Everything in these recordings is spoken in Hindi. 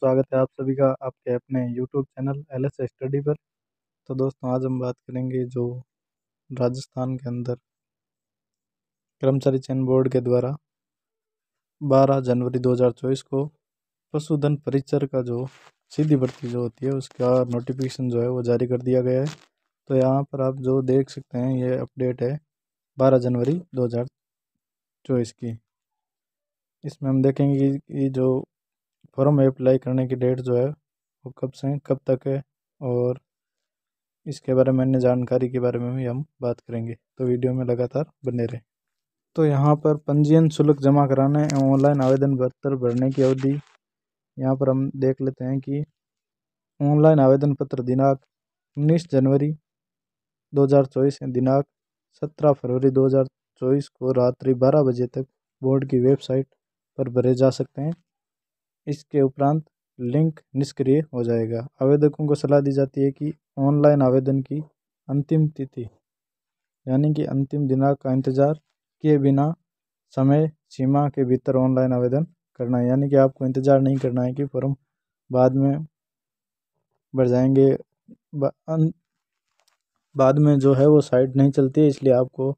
स्वागत है आप सभी का आपके अपने YouTube channel L S study पर तो दोस्तों आज हम बात करेंगे जो राजस्थान के अंदर कर्मचारी चयन बोर्ड के द्वारा 12 जनवरी 2024 को पशुधन परिचर का जो सीधी भर्ती जो होती है उसका नोटिफिकेशन जो है वो जारी कर दिया गया है तो यहाँ पर आप जो देख सकते हैं ये अपडेट है बारह जनवरी दो हज़ार चौबीस की इसमें हम देखेंगे कि जो फॉर्म अप्लाई करने की डेट जो है वो कब से कब तक है और इसके बारे में अन्य जानकारी के बारे में भी हम बात करेंगे तो वीडियो में लगातार बने रहें तो यहाँ पर पंजीयन शुल्क जमा कराने एवं ऑनलाइन आवेदन पत्र भरने की अवधि यहाँ पर हम देख लेते हैं कि ऑनलाइन आवेदन पत्र दिनांक उन्नीस जनवरी 2024 दिनांक 17 फरवरी 2024 को रात्रि 12 बजे तक बोर्ड की वेबसाइट पर भरे जा सकते हैं इसके उपरांत लिंक निष्क्रिय हो जाएगा आवेदकों को सलाह दी जाती है कि ऑनलाइन आवेदन की अंतिम तिथि यानी कि अंतिम दिनांक का इंतज़ार किए बिना समय सीमा के भीतर ऑनलाइन आवेदन करना है यानी कि आपको इंतज़ार नहीं करना है कि फॉर्म बाद में बढ़ जाएंगे बाद में जो है वो साइट नहीं चलती है इसलिए आपको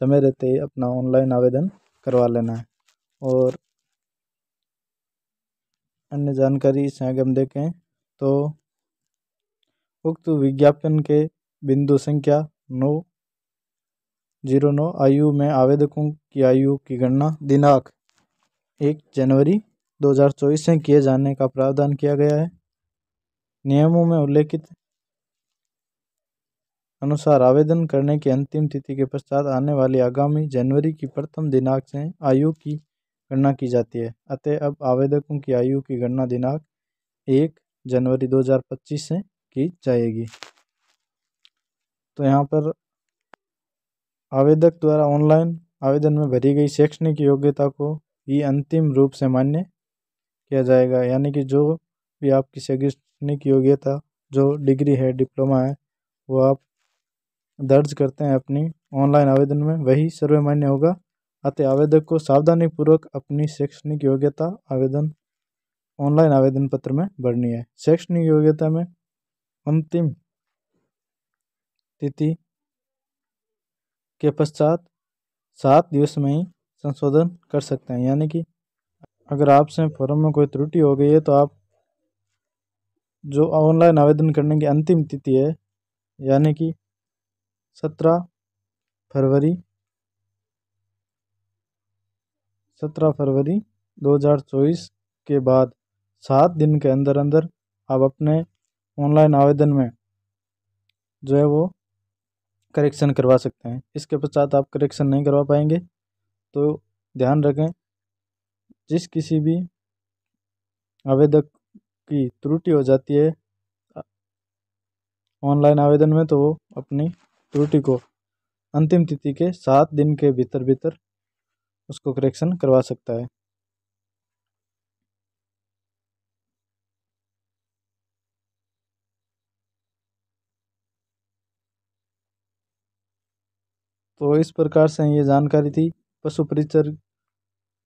समय रहते ही अपना ऑनलाइन आवेदन करवा लेना है और अन्य जानकारी से आगे हम देखें तो उक्त विज्ञापन के बिंदु संख्या नौ जीरो नौ आयु में आवेदकों की आयु की गणना दिनांक एक जनवरी 2024 से किए जाने का प्रावधान किया गया है नियमों में उल्लेखित अनुसार आवेदन करने की अंतिम तिथि के पश्चात आने वाली आगामी जनवरी की प्रथम दिनांक से आयु की गणना की जाती है अतः अब आवेदकों की आयु की गणना दिनांक एक जनवरी 2025 से की जाएगी तो यहाँ पर आवेदक द्वारा ऑनलाइन आवेदन में भरी गई शैक्षणिक योग्यता को ही अंतिम रूप से मान्य किया जाएगा यानी कि जो भी आपकी शैक्षणिक योग्यता जो डिग्री है डिप्लोमा है वो आप दर्ज करते हैं अपनी ऑनलाइन आवेदन में वही सर्वमान्य होगा आवेदक को सावधानी पूर्वक अपनी शैक्षणिक योग्यता आवेदन ऑनलाइन आवेदन पत्र में भरनी है शैक्षणिक योग्यता में अंतिम तिथि के पश्चात सात दिवस में ही संशोधन कर सकते हैं यानी कि अगर आपसे फॉर्म में कोई त्रुटि हो गई है तो आप जो ऑनलाइन आवेदन करने की अंतिम तिथि है यानी कि सत्रह फरवरी सत्रह फरवरी दो हज़ार चौबीस के बाद सात दिन के अंदर अंदर आप अपने ऑनलाइन आवेदन में जो है वो करेक्शन करवा सकते हैं इसके पश्चात आप करेक्शन नहीं करवा पाएंगे तो ध्यान रखें जिस किसी भी आवेदक की त्रुटि हो जाती है ऑनलाइन आवेदन में तो वो अपनी त्रुटि को अंतिम तिथि के सात दिन के भीतर भीतर उसको करेक्शन करवा सकता है तो इस प्रकार से ये जानकारी थी पशु परिचर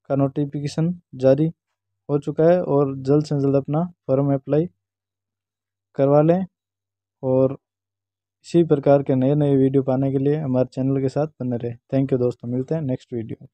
का नोटिफिकेशन जारी हो चुका है और जल्द से जल्द अपना फॉर्म अप्लाई करवा लें और इसी प्रकार के नए नए वीडियो पाने के लिए हमारे चैनल के साथ बने रहे थैंक यू दोस्तों मिलते हैं नेक्स्ट वीडियो